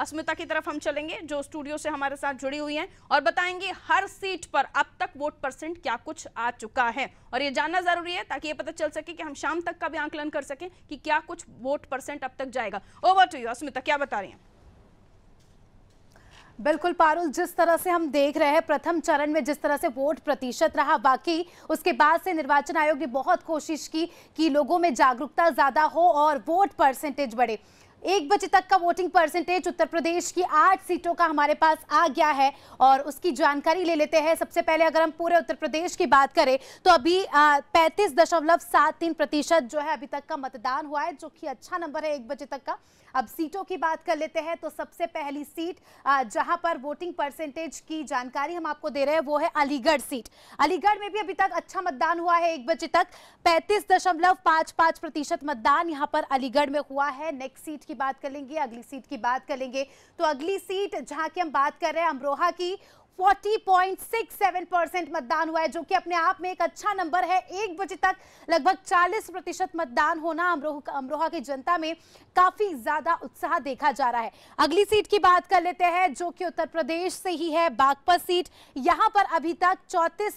अस्मिता की तरफ हम चलेंगे जो स्टूडियो से हमारे साथ जुड़ी हुई हैं और बताएंगे हर सीट पर अब तक वोट परसेंट क्या कुछ आ चुका है और ये जानना जरूरी है ताकि ये पता चल सके कि हम शाम तक का भी आंकलन कर सकें कि क्या कुछ वोट परसेंट अब तक जाएगा ओवर टू यू अस्मिता क्या बता रही हैं बिल्कुल पारुल जिस तरह से हम देख रहे हैं प्रथम चरण में जिस तरह से वोट प्रतिशत रहा बाकी उसके बाद से निर्वाचन आयोग ने बहुत कोशिश की कि लोगों में जागरूकता ज़्यादा हो और वोट परसेंटेज बढ़े एक बजे तक का वोटिंग परसेंटेज उत्तर प्रदेश की आठ सीटों का हमारे पास आ गया है और उसकी जानकारी ले लेते हैं सबसे पहले अगर हम पूरे उत्तर प्रदेश की बात करें तो अभी पैंतीस दशमलव सात तीन प्रतिशत जो है अभी तक का मतदान हुआ है जो कि अच्छा नंबर है एक बजे तक का अब सीटों की बात कर लेते हैं तो सबसे पहली सीट जहां पर वोटिंग परसेंटेज की जानकारी हम आपको दे रहे हैं वो है अलीगढ़ सीट अलीगढ़ में भी अभी तक अच्छा मतदान हुआ है एक बजे तक पैंतीस दशमलव प्रतिशत मतदान यहाँ पर अलीगढ़ में हुआ है नेक्स्ट सीट की बात कर लेंगे अगली सीट की बात कर लेंगे तो अगली सीट जहां की हम बात कर रहे हैं अमरोहा की 40.67 परसेंट मतदान हुआ है जो कि अपने आप में एक अच्छा नंबर है एक बजे तक लगभग 40 प्रतिशत मतदान होना अमरोह अमरोहा की जनता में काफी ज्यादा उत्साह देखा जा रहा है अगली सीट की बात कर लेते हैं जो कि उत्तर प्रदेश से ही है बागपत सीट यहां पर अभी तक चौतीस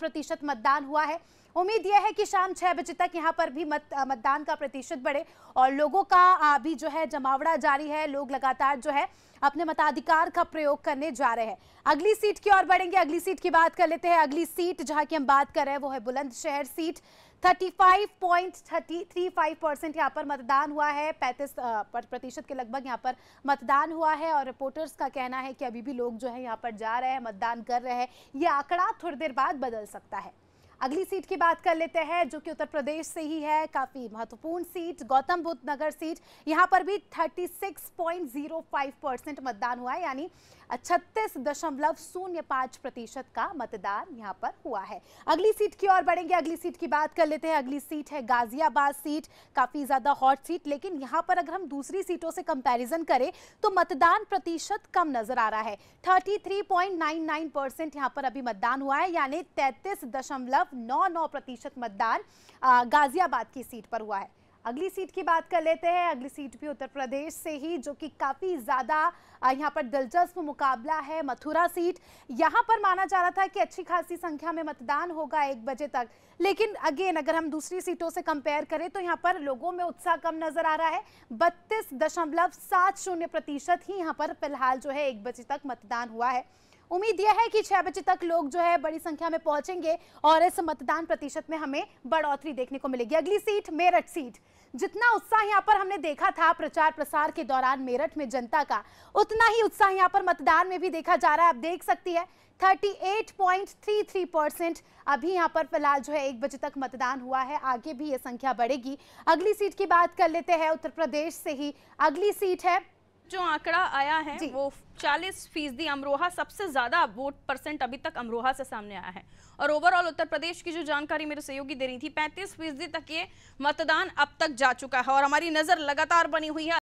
प्रतिशत मतदान हुआ है उम्मीद यह है कि शाम छह बजे तक यहाँ पर भी मत मतदान का प्रतिशत बढ़े और लोगों का भी जो है जमावड़ा जारी है लोग लगातार जो है अपने मताधिकार का प्रयोग करने जा रहे हैं अगली सीट की ओर बढ़ेंगे अगली सीट की बात कर लेते हैं अगली सीट जहां की हम बात कर रहे हैं वो है बुलंदशहर सीट 35.35 परसेंट यहाँ पर मतदान हुआ है 35 प्रतिशत के लगभग यहाँ पर मतदान हुआ है और रिपोर्टर्स का कहना है कि अभी भी लोग जो है यहाँ पर जा रहे हैं मतदान कर रहे हैं ये आंकड़ा थोड़ी देर बाद बदल सकता है अगली सीट की बात कर लेते हैं जो कि उत्तर प्रदेश से ही है काफ़ी महत्वपूर्ण सीट गौतम बुद्ध नगर सीट यहाँ पर भी 36.05 परसेंट मतदान हुआ है यानी छत्तीस दशमलव शून्य पांच प्रतिशत का मतदान यहाँ पर हुआ है अगली सीट की ओर बढ़ेंगे अगली सीट की बात कर लेते हैं अगली सीट है गाजियाबाद सीट काफ़ी ज़्यादा हॉट सीट लेकिन यहाँ पर अगर हम दूसरी सीटों से कंपैरिजन करें तो मतदान प्रतिशत कम नज़र आ रहा है thirty three point nine nine percent यहाँ पर अभी मतदान हुआ है यानी तैतीस दशमलव नौ नौ प्रतिशत मतदान गाजियाबाद की सीट पर हुआ है अगली सीट की बात कर लेते हैं अगली सीट भी उत्तर प्रदेश से ही जो कि काफ़ी ज़्यादा यहाँ पर दिलचस्प मुकाबला है मथुरा सीट यहाँ पर माना जा रहा था कि अच्छी खासी संख्या में मतदान होगा एक बजे तक लेकिन अगेन अगर हम दूसरी सीटों से कंपेयर करें तो यहाँ पर लोगों में उत्साह कम नज़र आ रहा है बत्तीस दशमलव सात शून्य प्रतिशत ही यहाँ पर फिलहाल जो है एक बजे तक मतदान हुआ है उम्मीद यह है कि छह बजे तक लोग जो है बड़ी संख्या में पहुंचेंगे और इस मतदान प्रतिशत में हमें बढ़ोतरी देखने को मिलेगी अगली सीट मेरठ सीट जितना उत्साह यहाँ पर हमने देखा था प्रचार प्रसार के दौरान मेरठ में जनता का उतना ही उत्साह यहाँ पर मतदान में भी देखा जा रहा है आप देख सकती है 38.33 परसेंट अभी यहाँ पर फिलहाल जो है एक बजे तक मतदान हुआ है आगे भी ये संख्या बढ़ेगी अगली सीट की बात कर लेते हैं उत्तर प्रदेश से ही अगली सीट है जो आंकड़ा आया है वो 40 फीसदी अमरोहा सबसे ज्यादा वोट परसेंट अभी तक अमरोहा से सामने आया है और ओवरऑल उत्तर प्रदेश की जो जानकारी मेरे सहयोगी दे रही थी 35 फीसदी तक ये मतदान अब तक जा चुका है और हमारी नजर लगातार बनी हुई है